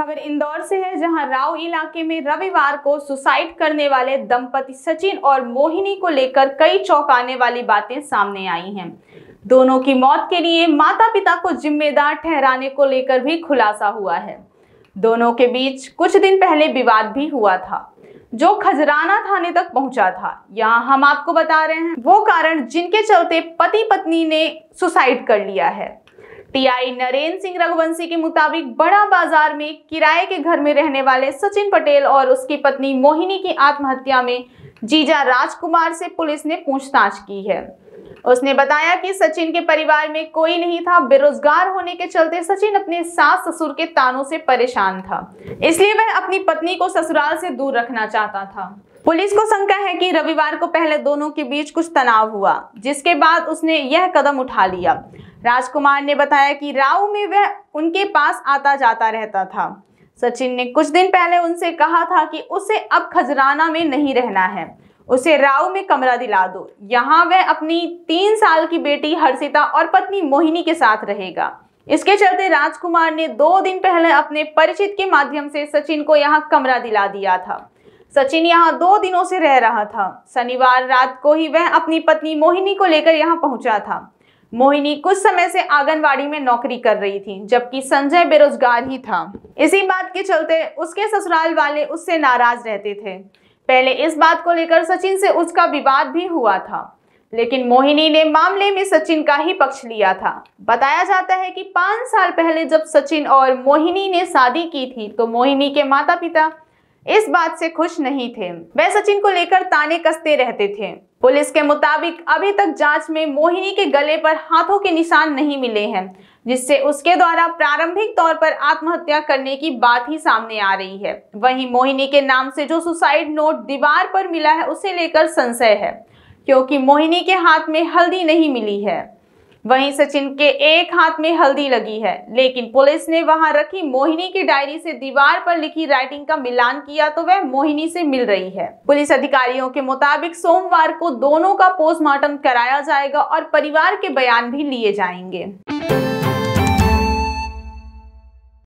खबर इंदौर से है जहां राव इलाके में रविवार को सुसाइड करने वाले दंपति सचिन और मोहिनी को लेकर कई चौंकाने वाली बातें सामने आई हैं दोनों की मौत के लिए माता पिता को जिम्मेदार ठहराने को लेकर भी खुलासा हुआ है दोनों के बीच कुछ दिन पहले विवाद भी हुआ था जो खजराना थाने तक पहुंचा था यहाँ हम आपको बता रहे हैं वो कारण जिनके चलते पति पत्नी ने सुसाइड कर लिया है टीआई नरेंद्र सिंह रघुवंशी के मुताबिक बड़ा बाजार में किराए के घर में रहने वाले सचिन पटेल और उसकी पत्नी मोहिनी की आत्महत्या में जीजा राजकुमार से पुलिस ने पूछताछ की है उसने बताया कि सचिन के परिवार में कोई नहीं था बेरोजगार होने के चलते सचिन अपने सास ससुर के तानों से परेशान था इसलिए वह अपनी पत्नी को ससुराल से दूर रखना चाहता था पुलिस को शंका है कि रविवार को पहले दोनों के बीच कुछ तनाव हुआ जिसके बाद उसने यह कदम उठा लिया राजकुमार ने बताया कि राव में वह उनके पास आता जाता रहता था सचिन ने कुछ दिन पहले उनसे कहा था कि उसे अब खजराना में नहीं रहना है उसे राव में कमरा दिला दो यहाँ वह अपनी तीन साल की बेटी हर्षिता और पत्नी मोहिनी के साथ रहेगा इसके चलते राजकुमार ने दो दिन पहले अपने परिचित के माध्यम से सचिन को यहाँ कमरा दिला दिया था सचिन यहाँ दो दिनों से रह रहा था शनिवार रात को ही वह अपनी पत्नी मोहिनी को लेकर यहाँ पहुंचा था मोहिनी कुछ समय से आंगनवाड़ी में नौकरी कर रही थी जबकि संजय बेरोजगार ही था इसी बात के चलते उसके ससुराल वाले उससे नाराज रहते थे पहले इस बात को लेकर सचिन से उसका विवाद भी हुआ था लेकिन मोहिनी ने मामले में सचिन का ही पक्ष लिया था बताया जाता है कि पांच साल पहले जब सचिन और मोहिनी ने शादी की थी तो मोहिनी के माता पिता इस बात से खुश नहीं थे वह सचिन को लेकर ताने कसते रहते थे पुलिस के मुताबिक अभी तक जांच में मोहिनी के गले पर हाथों के निशान नहीं मिले हैं जिससे उसके द्वारा प्रारंभिक तौर पर आत्महत्या करने की बात ही सामने आ रही है वहीं मोहिनी के नाम से जो सुसाइड नोट दीवार पर मिला है उसे लेकर संशय है क्योंकि मोहिनी के हाथ में हल्दी नहीं मिली है वहीं सचिन के एक हाथ में हल्दी लगी है लेकिन पुलिस ने वहां रखी मोहिनी की डायरी से दीवार पर लिखी राइटिंग का मिलान किया तो वह मोहिनी से मिल रही है पुलिस अधिकारियों के मुताबिक सोमवार को दोनों का पोस्टमार्टम कराया जाएगा और परिवार के बयान भी लिए जाएंगे